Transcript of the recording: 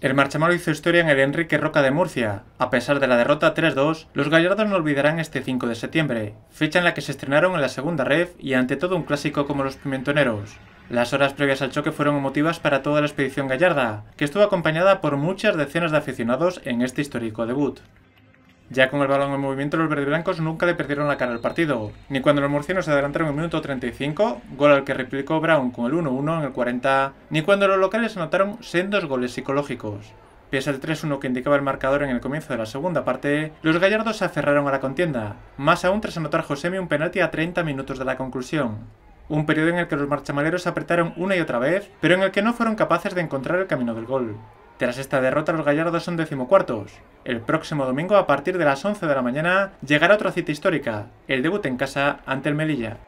El marchamalo hizo historia en el Enrique Roca de Murcia. A pesar de la derrota 3-2, los gallardos no olvidarán este 5 de septiembre, fecha en la que se estrenaron en la segunda red y ante todo un clásico como los pimentoneros. Las horas previas al choque fueron emotivas para toda la expedición gallarda, que estuvo acompañada por muchas decenas de aficionados en este histórico debut. Ya con el balón en movimiento, los verdiblancos nunca le perdieron la cara al partido, ni cuando los murcianos se adelantaron en el minuto 35, gol al que replicó Brown con el 1-1 en el 40, ni cuando los locales anotaron sendos goles psicológicos. Pese al 3-1 que indicaba el marcador en el comienzo de la segunda parte, los gallardos se aferraron a la contienda, más aún tras anotar Josemi un penalti a 30 minutos de la conclusión. Un periodo en el que los marchamaleros apretaron una y otra vez, pero en el que no fueron capaces de encontrar el camino del gol. Tras esta derrota, los gallardos son decimocuartos. El próximo domingo, a partir de las 11 de la mañana, llegará otra cita histórica, el debut en casa ante el Melilla.